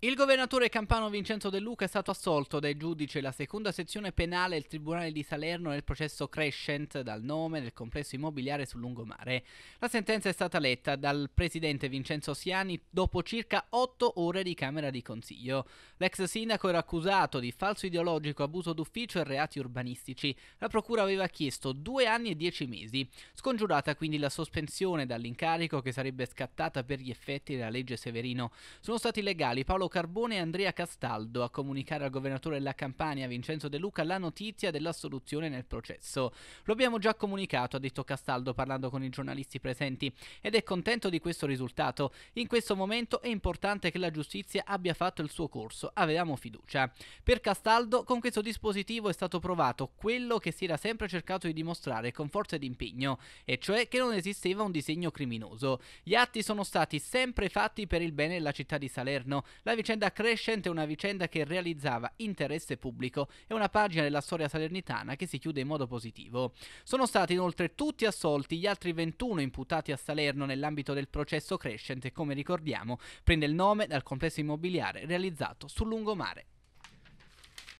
Il governatore campano Vincenzo De Luca è stato assolto dai giudici della seconda sezione penale del Tribunale di Salerno nel processo Crescent dal nome del complesso immobiliare sul lungomare. La sentenza è stata letta dal presidente Vincenzo Siani dopo circa otto ore di Camera di Consiglio. L'ex sindaco era accusato di falso ideologico, abuso d'ufficio e reati urbanistici. La procura aveva chiesto due anni e dieci mesi, scongiurata quindi la sospensione dall'incarico che sarebbe scattata per gli effetti della legge Severino. Sono stati legali Paolo Paolo Carbone e Andrea Castaldo a comunicare al governatore della Campania Vincenzo De Luca la notizia dell'assoluzione nel processo. Lo abbiamo già comunicato, ha detto Castaldo parlando con i giornalisti presenti, ed è contento di questo risultato. In questo momento è importante che la giustizia abbia fatto il suo corso, avevamo fiducia. Per Castaldo con questo dispositivo è stato provato quello che si era sempre cercato di dimostrare con forza ed impegno, e cioè che non esisteva un disegno criminoso. Gli atti sono stati sempre fatti per il bene della città di Salerno. La vicenda crescente, una vicenda che realizzava interesse pubblico e una pagina della storia salernitana che si chiude in modo positivo. Sono stati inoltre tutti assolti gli altri 21 imputati a Salerno nell'ambito del processo crescente, come ricordiamo, prende il nome dal complesso immobiliare realizzato sul lungomare.